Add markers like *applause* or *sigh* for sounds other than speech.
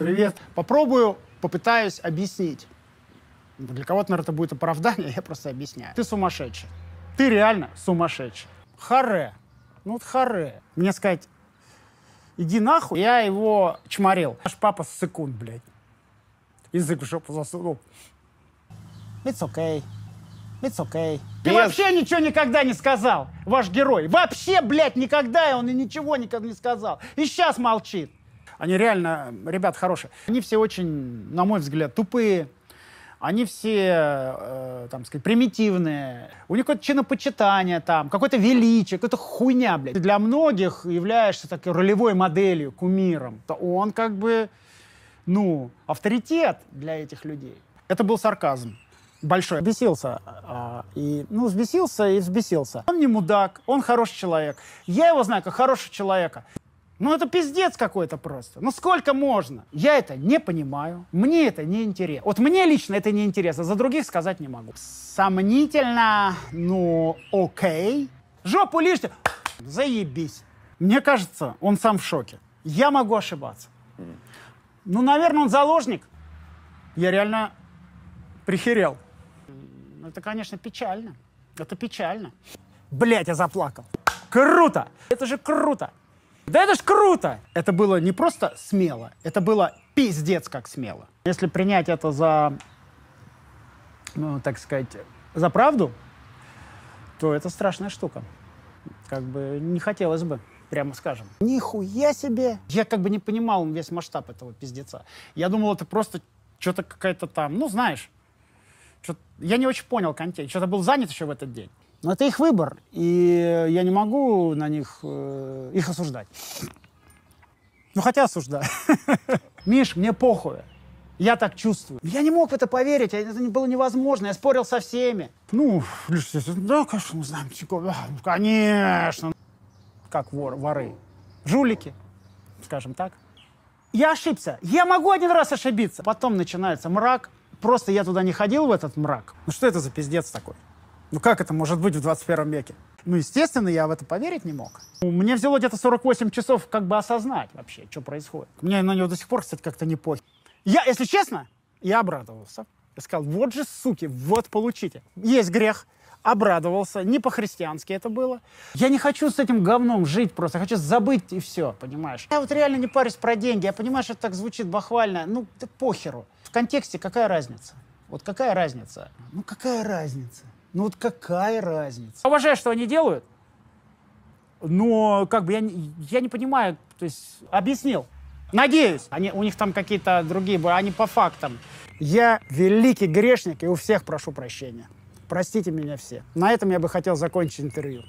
Привет. Попробую, попытаюсь объяснить. Для кого-то, наверное, это будет оправдание, *laughs* я просто объясняю. Ты сумасшедший. Ты реально сумасшедший. Харе. Ну вот харе. Мне сказать, иди нахуй, я его чморил. Аж папа с секунд, блядь. Язык в жопу засунул. It's okay. It's okay. Ты вообще ничего никогда не сказал, ваш герой. Вообще, блядь, никогда он и ничего никогда не сказал. И сейчас молчит. Они реально, ребят, хорошие. Они все очень, на мой взгляд, тупые, они все, э, там сказать, примитивные, у них какое-то чинопочитание там, какое-то величие, какая-то хуйня, блядь. Ты для многих являешься такой ролевой моделью, кумиром, то он как бы, ну, авторитет для этих людей. Это был сарказм большой. Взбесился. А, и, ну, взбесился и взбесился. Он не мудак, он хороший человек. Я его знаю как хорошего человека. Ну это пиздец какой-то просто. Ну сколько можно? Я это не понимаю. Мне это не интересно. Вот мне лично это не интересно, за других сказать не могу. Сомнительно, но ну, окей. Жопу лишнюю. Заебись. Мне кажется, он сам в шоке. Я могу ошибаться. Ну, наверное, он заложник. Я реально прихерел. Ну, это, конечно, печально. Это печально. Блять, я заплакал. Круто! Это же круто! Да это ж круто! Это было не просто смело, это было пиздец как смело. Если принять это за, ну, так сказать, за правду, то это страшная штука. Как бы не хотелось бы прямо скажем. Нихуя себе! Я как бы не понимал весь масштаб этого пиздеца. Я думал, это просто что-то какая-то там, ну, знаешь, я не очень понял контекст. Что-то был занят еще в этот день. Но это их выбор, и я не могу на них э, их осуждать. Ну, хотя осуждаю. *laughs* Миш, мне похуй. Я так чувствую. Я не мог в это поверить, а это было невозможно, я спорил со всеми. Ну, да, конечно, мы знаем, типа, конечно. Как вор, воры. Жулики, скажем так. Я ошибся. Я могу один раз ошибиться. Потом начинается мрак. Просто я туда не ходил, в этот мрак. Ну что это за пиздец такой? Ну как это может быть в 21 веке? Ну, естественно, я в это поверить не мог. Мне взяло где-то 48 часов как бы осознать вообще, что происходит. Мне на него до сих пор, кстати, как-то не похер. Я, если честно, я обрадовался. Я сказал, вот же, суки, вот получите. Есть грех, обрадовался, не по-христиански это было. Я не хочу с этим говном жить просто, я хочу забыть и все, понимаешь? Я вот реально не парюсь про деньги, я понимаю, что это так звучит бахвально, ну, да похеру. В контексте какая разница? Вот какая разница? Ну, какая разница? Ну вот какая разница? уважаю, что они делают, но как бы я, я не понимаю, то есть... Объяснил. Надеюсь. Они, у них там какие-то другие, они по фактам. Я великий грешник и у всех прошу прощения. Простите меня все. На этом я бы хотел закончить интервью.